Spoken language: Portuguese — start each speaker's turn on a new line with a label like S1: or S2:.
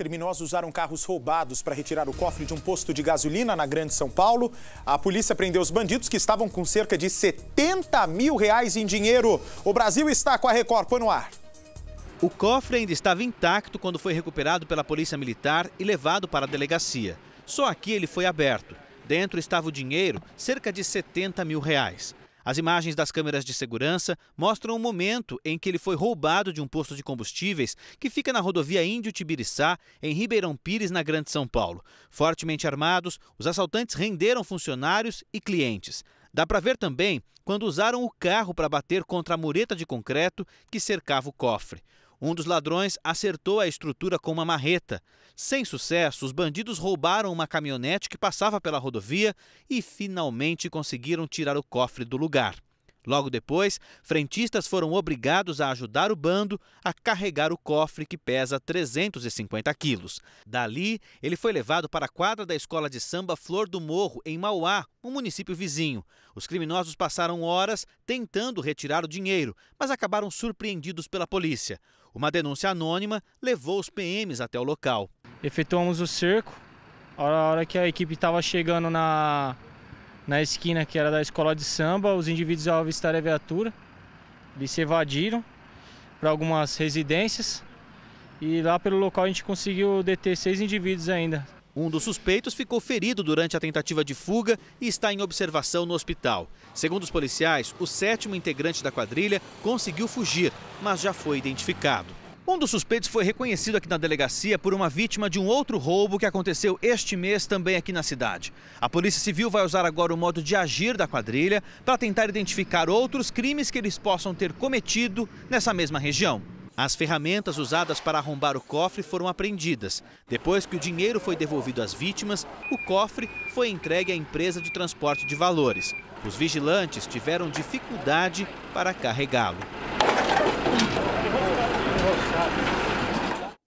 S1: Criminosos usaram carros roubados para retirar o cofre de um posto de gasolina na Grande São Paulo. A polícia prendeu os bandidos que estavam com cerca de 70 mil reais em dinheiro. O Brasil está com a Record. Põe no ar.
S2: O cofre ainda estava intacto quando foi recuperado pela polícia militar e levado para a delegacia. Só aqui ele foi aberto. Dentro estava o dinheiro, cerca de 70 mil reais. As imagens das câmeras de segurança mostram o momento em que ele foi roubado de um posto de combustíveis que fica na rodovia Índio-Tibiriçá, em Ribeirão Pires, na Grande São Paulo. Fortemente armados, os assaltantes renderam funcionários e clientes. Dá para ver também quando usaram o carro para bater contra a mureta de concreto que cercava o cofre. Um dos ladrões acertou a estrutura com uma marreta. Sem sucesso, os bandidos roubaram uma caminhonete que passava pela rodovia e finalmente conseguiram tirar o cofre do lugar. Logo depois, frentistas foram obrigados a ajudar o bando a carregar o cofre que pesa 350 quilos. Dali, ele foi levado para a quadra da escola de samba Flor do Morro, em Mauá, um município vizinho. Os criminosos passaram horas tentando retirar o dinheiro, mas acabaram surpreendidos pela polícia. Uma denúncia anônima levou os PMs até o
S3: local. Efetuamos o cerco. A hora que a equipe estava chegando na, na esquina que era da escola de samba. Os indivíduos, ao avistarem a viatura, eles se evadiram para algumas residências. E lá pelo local a gente conseguiu deter seis indivíduos ainda. Um dos suspeitos ficou ferido durante a tentativa de fuga
S2: e está em observação no hospital. Segundo os policiais, o sétimo integrante da quadrilha conseguiu fugir, mas já foi identificado. Um dos suspeitos foi reconhecido aqui na delegacia por uma vítima de um outro roubo que aconteceu este mês também aqui na cidade. A Polícia Civil vai usar agora o modo de agir da quadrilha para tentar identificar outros crimes que eles possam ter cometido nessa mesma região. As ferramentas usadas para arrombar o cofre foram apreendidas. Depois que o dinheiro foi devolvido às vítimas, o cofre foi entregue à empresa de transporte de valores. Os vigilantes tiveram dificuldade para carregá-lo roçado.